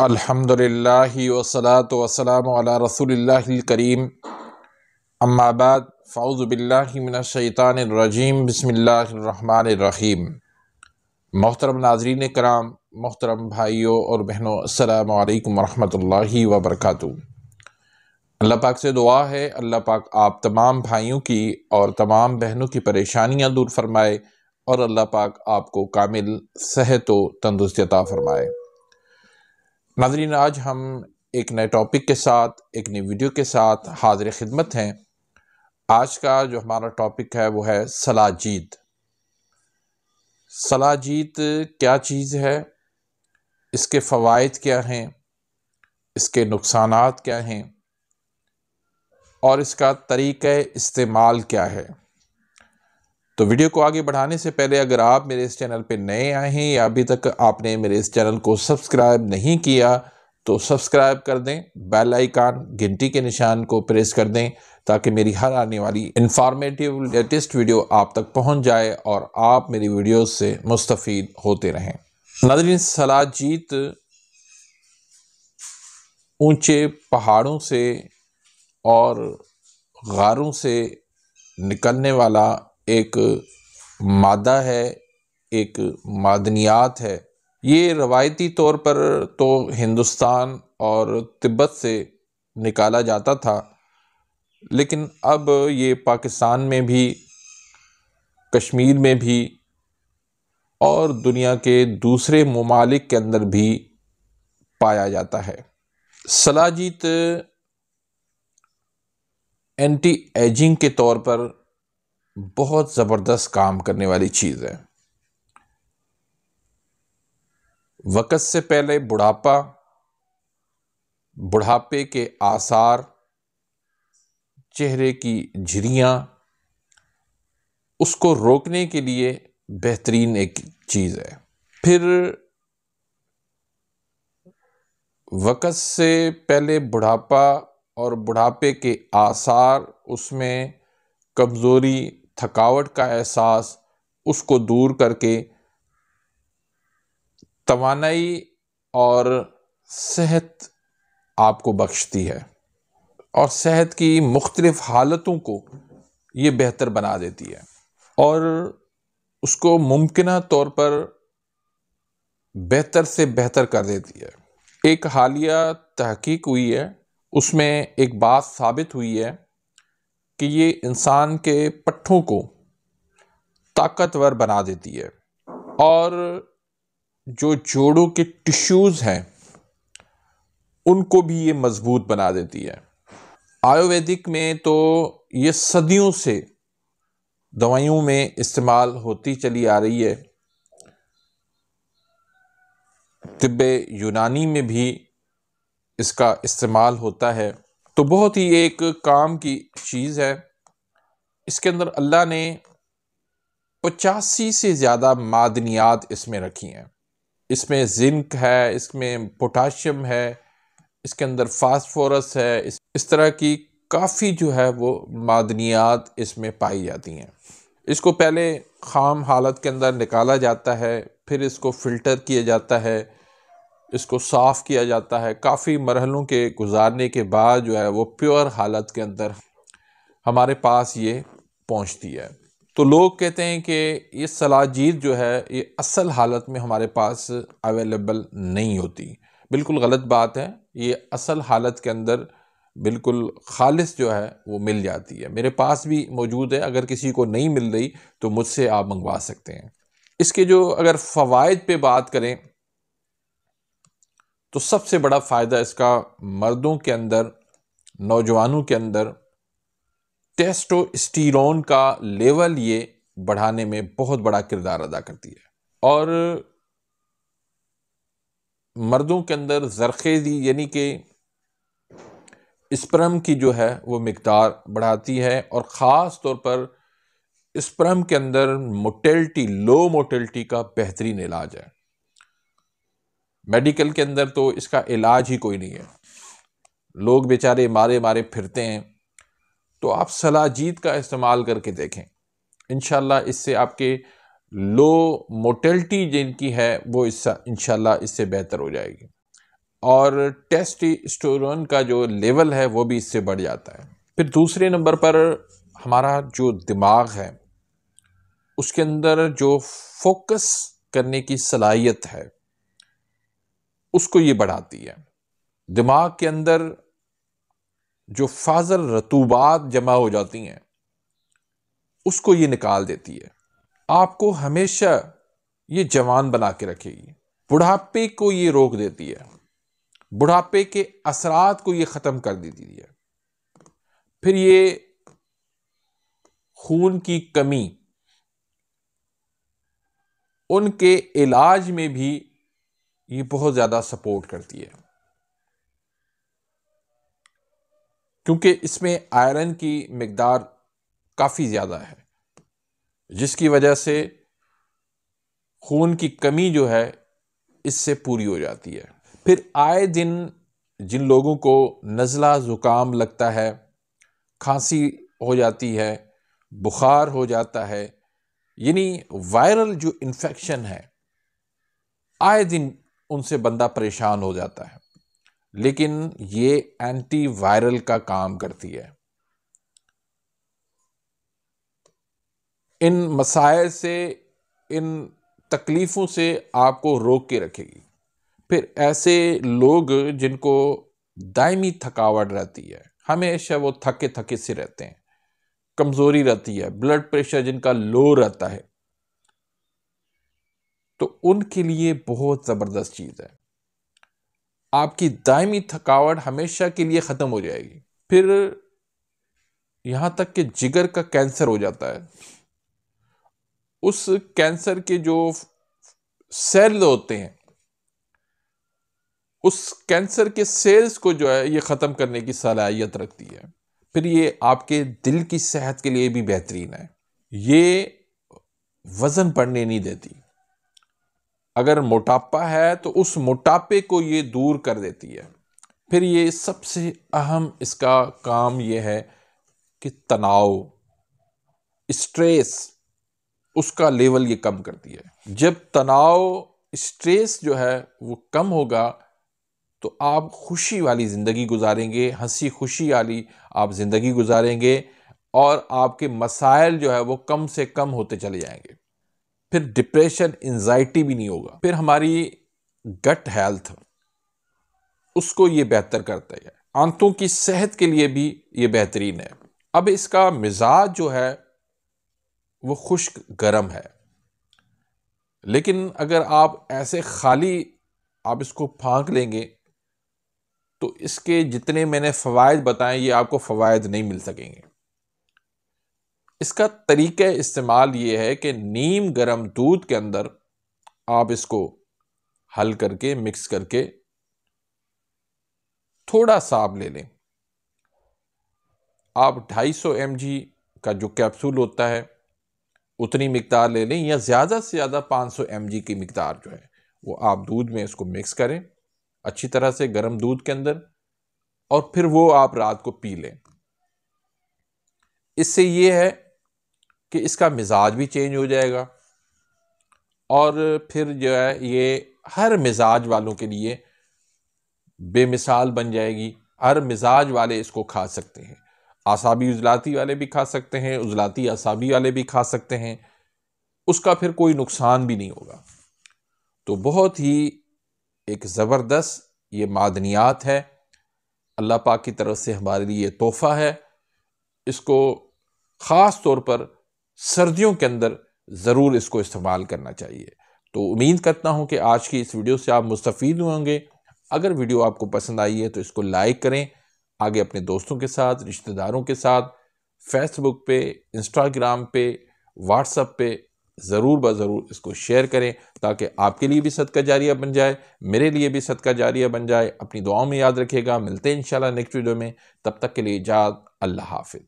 अल्हम्दुलिल्लाहि वसलात वसलाम अला रसूलिल्लाहिल करीम अम्माबाद रहमानिर रहीम मोहतरम नाजरीन कराम मोहतरम भाइयों और बहनों रहमतुल्लाहि व बरकातहू अल्लाह पाक से दुआ है अल्लाह पाक आप तमाम भाइयों की और तमाम बहनों की परेशानियां दूर फरमाए और अल्लाह पाक आपको कामिल सेहत व तंदुरुस्ती अता फरमाए नाजरीन आज हम एक नए टॉपिक के साथ एक नई वीडियो के साथ हाजिर खिदमत हैं आज का जो हमारा टॉपिक है वो है सलाजीत सलाजीत क्या चीज़ है इसके फ़वाद क्या हैं इसके नुकसान क्या हैं और इसका तरीक़ इस्तेमाल क्या है तो वीडियो को आगे बढ़ाने से पहले अगर आप मेरे इस चैनल पर नए आए हैं या अभी तक आपने मेरे इस चैनल को सब्सक्राइब नहीं किया तो सब्सक्राइब कर दें बेल आइकान घंटी के निशान को प्रेस कर दें ताकि मेरी हर आने वाली इन्फॉर्मेटिव लेटेस्ट वीडियो आप तक पहुंच जाए और आप मेरी वीडियो से मुस्तफ़ होते रहें नदरी सलाजीत ऊंचे पहाड़ों से और गारों से निकलने वाला एक मादा है एक मादनियात है ये रवायती तौर पर तो हिंदुस्तान और तिब्बत से निकाला जाता था लेकिन अब ये पाकिस्तान में भी कश्मीर में भी और दुनिया के दूसरे ममालिक के अंदर भी पाया जाता है सलाजीत एंटी एजिंग के तौर पर बहुत ज़बरदस्त काम करने वाली चीज़ है वक़्त से पहले बुढ़ापा बुढ़ापे के आसार चेहरे की झिरियाँ उसको रोकने के लिए बेहतरीन एक चीज़ है फिर वक़्त से पहले बुढ़ापा और बुढ़ापे के आसार उसमें कमज़ोरी थकावट का एहसास उसको दूर करके तवानाई और सेहत आपको बख्शती है और सेहत की मुख्तलिफ़ हालतों को ये बेहतर बना देती है और उसको मुमकिन तौर पर बेहतर से बेहतर कर देती है एक हालिया तहकीक हुई है उसमें एक बात साबित हुई है कि ये इंसान के पट्ठों को ताकतवर बना देती है और जो जोड़ों के टिश्यूज़ हैं उनको भी ये मज़बूत बना देती है आयुर्वेदिक में तो ये सदियों से दवाइयों में इस्तेमाल होती चली आ रही है तिब्बे यूनानी में भी इसका इस्तेमाल होता है तो बहुत ही एक काम की चीज़ है इसके अंदर अल्लाह ने पचासी से ज़्यादा मादनियात इसमें रखी हैं इसमें जिंक है इसमें पोटाशियम है इसके अंदर फास्फोरस है इस, इस तरह की काफ़ी जो है वो मादनियात इसमें पाई जाती हैं इसको पहले खाम हालत के अंदर निकाला जाता है फिर इसको फ़िल्टर किया जाता है इसको साफ़ किया जाता है काफ़ी मरहलों के गुजारने के बाद जो है वो प्योर हालत के अंदर हमारे पास ये पहुंचती है तो लोग कहते हैं कि ये सलाजीत जो है ये असल हालत में हमारे पास अवेलेबल नहीं होती बिल्कुल गलत बात है ये असल हालत के अंदर बिल्कुल खालिस जो है वो मिल जाती है मेरे पास भी मौजूद है अगर किसी को नहीं मिल रही तो मुझसे आप मंगवा सकते हैं इसके जो अगर फ़वाद पे बात करें तो सबसे बड़ा फ़ायदा इसका मर्दों के अंदर नौजवानों के अंदर टेस्टोस्टीरोन का लेवल ये बढ़ाने में बहुत बड़ा किरदार अदा करती है और मर्दों के अंदर जरखेज़ी यानी कि स्प्रम की जो है वो मकदार बढ़ाती है और ख़ास तौर पर स्प्रम के अंदर मोटेलिटी लो मोटेलिटी का बेहतरीन इलाज है मेडिकल के अंदर तो इसका इलाज ही कोई नहीं है लोग बेचारे मारे मारे फिरते हैं तो आप सलाजीत का इस्तेमाल करके देखें इन इससे आपके लो मोटेलिटी जिनकी है वो इस इन इससे बेहतर हो जाएगी और स्टोरन का जो लेवल है वो भी इससे बढ़ जाता है फिर दूसरे नंबर पर हमारा जो दिमाग है उसके अंदर जो फोकस करने की सलाहियत है उसको ये बढ़ाती है दिमाग के अंदर जो फाजल रतूबात जमा हो जाती हैं उसको ये निकाल देती है आपको हमेशा ये जवान बना के रखेगी बुढ़ापे को ये रोक देती है बुढ़ापे के असरात को ये ख़त्म कर देती है फिर ये खून की कमी उनके इलाज में भी ये बहुत ज़्यादा सपोर्ट करती है क्योंकि इसमें आयरन की मकदार काफ़ी ज़्यादा है जिसकी वजह से खून की कमी जो है इससे पूरी हो जाती है फिर आए दिन जिन लोगों को नज़ला ज़ुकाम लगता है खांसी हो जाती है बुखार हो जाता है यानी वायरल जो इन्फेक्शन है आए दिन उनसे बंदा परेशान हो जाता है लेकिन ये एंटी वायरल का काम करती है इन मसायल से इन तकलीफ़ों से आपको रोक के रखेगी फिर ऐसे लोग जिनको दायमी थकावट रहती है हमेशा वो थके थके से रहते हैं कमज़ोरी रहती है ब्लड प्रेशर जिनका लो रहता है तो उनके लिए बहुत ज़बरदस्त चीज़ है आपकी दायमी थकावट हमेशा के लिए ख़त्म हो जाएगी फिर यहाँ तक कि जिगर का कैंसर हो जाता है उस कैंसर के जो सेल होते हैं उस कैंसर के सेल्स को जो है ये ख़त्म करने की सलाहियत रखती है फिर ये आपके दिल की सेहत के लिए भी बेहतरीन है ये वज़न बढ़ने नहीं देती अगर मोटापा है तो उस मोटापे को ये दूर कर देती है फिर ये सबसे अहम इसका काम ये है कि तनाव स्ट्रेस उसका लेवल ये कम करती है जब तनाव स्ट्रेस जो है वो कम होगा तो आप खुशी वाली ज़िंदगी गुजारेंगे हंसी खुशी वाली आप ज़िंदगी गुजारेंगे और आपके मसाइल जो है वो कम से कम होते चले जाएंगे फिर डिप्रेशन एनजाइटी भी नहीं होगा फिर हमारी गट हेल्थ उसको ये बेहतर करता है आंतों की सेहत के लिए भी ये बेहतरीन है अब इसका मिजाज जो है वो खुश्क गर्म है लेकिन अगर आप ऐसे खाली आप इसको फांक लेंगे तो इसके जितने मैंने फ़वाद बताएं ये आपको फ़वाद नहीं मिल सकेंगे इसका तरीक़ इस्तेमाल ये है कि नीम गरम दूध के अंदर आप इसको हल करके मिक्स करके थोड़ा साब ले लें आप 250 सौ का जो कैप्सूल होता है उतनी मकदार ले लें या ज़्यादा से ज़्यादा 500 सौ की मकदार जो है वो आप दूध में इसको मिक्स करें अच्छी तरह से गर्म दूध के अंदर और फिर वो आप रात को पी लें इससे ये है कि इसका मिजाज भी चेंज हो जाएगा और फिर जो है ये हर मिजाज वालों के लिए बेमिसाल बन जाएगी हर मिजाज वाले इसको खा सकते हैं आसाबी उजलाती वाले भी खा सकते हैं उजलाती आसाबी वाले भी खा सकते हैं उसका फिर कोई नुकसान भी नहीं होगा तो बहुत ही एक ज़बरदस्त ये मादनियात है अल्लाह पाक की तरफ से हमारे लिए तोहफ़ा है इसको ख़ास तौर पर सर्दियों के अंदर ज़रूर इसको इस्तेमाल करना चाहिए तो उम्मीद करता हूँ कि आज की इस वीडियो से आप मुस्तफ़ हुए होंगे अगर वीडियो आपको पसंद आई है तो इसको लाइक करें आगे अपने दोस्तों के साथ रिश्तेदारों के साथ फेसबुक पे इंस्टाग्राम पे व्हाट्सअप पे ज़रूर ब ज़रूर इसको शेयर करें ताकि आपके लिए भी सदका जारिया बन जाए मेरे लिए भी सदका जारिया बन जाए अपनी दुआओं में याद रखिएगा मिलते हैं इन नेक्स्ट वीडियो में तब तक के लिए इजाज़ अल्लाह हाफिज़